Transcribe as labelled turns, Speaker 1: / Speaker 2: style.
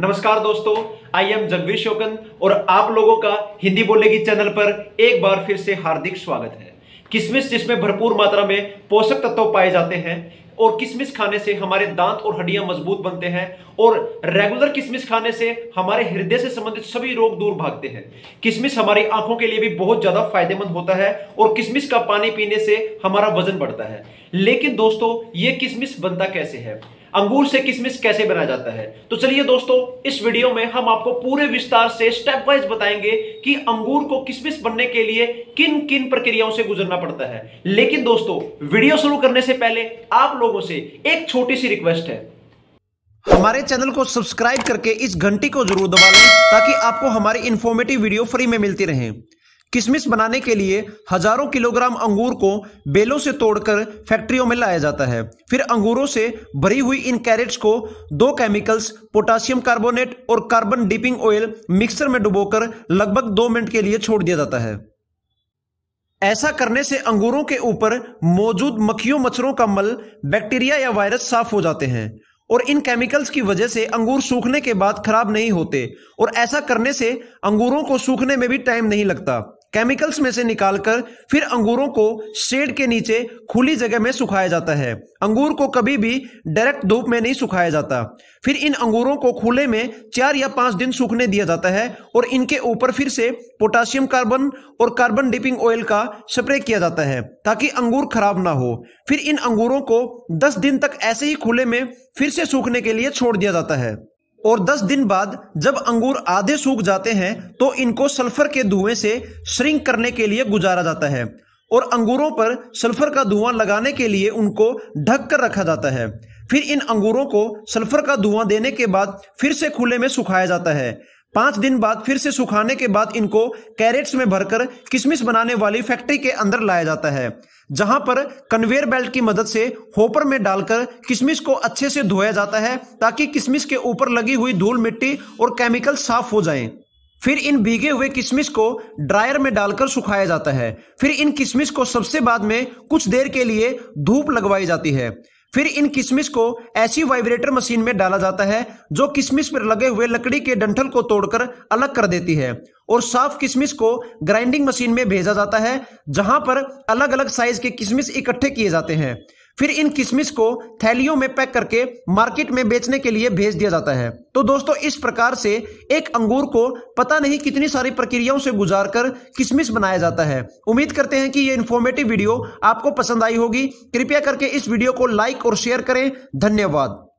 Speaker 1: नमस्कार दोस्तों I am जगवीश शोकन और आप लोगों का हिंदी बोलने की चैनल पर एक बार फिर से हार्दिक स्वागत है किसमिस जिसमें भरपूर मात्रा में पोषक तत्व पाए जाते हैं और किसमिस खाने से हमारे दांत और हड्डियां मजबूत बनते हैं और रेगुलर किसमिस खाने से हमारे हृदय से संबंधित सभी रोग दूर भागते हैं किसमिस हमारी आंखों के लिए भी बहुत ज्यादा फायदेमंद होता है और किसमिस का पानी पीने से हमारा वजन बढ़ता है लेकिन दोस्तों ये किसमिस बनता कैसे है अंगूर से किसमिस कैसे बनाया जाता है तो चलिए दोस्तों इस वीडियो में हम आपको पूरे विस्तार से स्टेप वाइज बताएंगे कि अंगूर को किसमिस बनने के लिए किन किन प्रक्रियाओं से गुजरना पड़ता है लेकिन दोस्तों वीडियो शुरू करने से पहले आप लोगों से एक छोटी सी रिक्वेस्ट है हमारे चैनल को सब्सक्राइब करके इस घंटी को जरूर दबा लें ताकि आपको हमारी इंफॉर्मेटिव वीडियो फ्री में मिलती रहे किशमिश बनाने के लिए हजारों किलोग्राम अंगूर को बेलों से तोड़कर फैक्ट्रियों में लाया जाता है फिर अंगूरों से भरी हुई इन कैरेट्स को दो केमिकल्स पोटासियम कार्बोनेट और कार्बन डीपिंग ऑयल मिक्सर में डुबोकर लगभग दो मिनट के लिए छोड़ दिया जाता है ऐसा करने से अंगूरों के ऊपर मौजूद मक्खियों मच्छरों का मल बैक्टीरिया या वायरस साफ हो जाते हैं और इन केमिकल्स की वजह से अंगूर सूखने के बाद खराब नहीं होते और ऐसा करने से अंगूरों को सूखने में भी टाइम नहीं लगता केमिकल्स में से निकालकर फिर अंगूरों को शेड के नीचे खुली जगह में सुखाया जाता है अंगूर को कभी भी डायरेक्ट धूप में नहीं सुखाया जाता फिर इन अंगूरों को खुले में चार या पांच दिन सूखने दिया जाता है और इनके ऊपर फिर से पोटासियम कार्बन और कार्बन डिपिंग ऑयल का स्प्रे किया जाता है ताकि अंगूर खराब ना हो फिर इन अंगूरों को दस दिन तक ऐसे ही खुले में फिर से सूखने के लिए छोड़ दिया जाता है और 10 दिन बाद जब अंगूर आधे सूख जाते हैं तो इनको सल्फर के धुएं से श्रिंक करने के लिए गुजारा जाता है और अंगूरों पर सल्फर का धुआं लगाने के लिए उनको ढक कर रखा जाता है फिर इन अंगूरों को सल्फर का धुआं देने के बाद फिर से खुले में सुखाया जाता है पांच दिन बाद फिर से सुखाने के बाद इनको कैरेट्स में भरकर किशमिश बनाने वाली फैक्ट्री के अंदर लाया जाता है जहां पर कन्वेयर बेल्ट की मदद से होपर में डालकर किशमिश को अच्छे से धोया जाता है ताकि किशमिश के ऊपर लगी हुई धूल मिट्टी और केमिकल साफ हो जाएं। फिर इन भीगे हुए किशमिश को ड्रायर में डालकर सुखाया जाता है फिर इन किशमिश को सबसे बाद में कुछ देर के लिए धूप लगवाई जाती है फिर इन किशमिश को ऐसी वाइब्रेटर मशीन में डाला जाता है जो किशमिश पर लगे हुए लकड़ी के डंठल को तोड़कर अलग कर देती है और साफ किशमिश को ग्राइंडिंग मशीन में भेजा जाता है जहां पर अलग अलग साइज के किशमिश इकट्ठे किए जाते हैं फिर इन किशमिश को थैलियों में पैक करके मार्केट में बेचने के लिए भेज दिया जाता है तो दोस्तों इस प्रकार से एक अंगूर को पता नहीं कितनी सारी प्रक्रियाओं से गुजार कर किशमिश बनाया जाता है उम्मीद करते हैं कि ये इन्फॉर्मेटिव वीडियो आपको पसंद आई होगी कृपया करके इस वीडियो को लाइक और शेयर करें धन्यवाद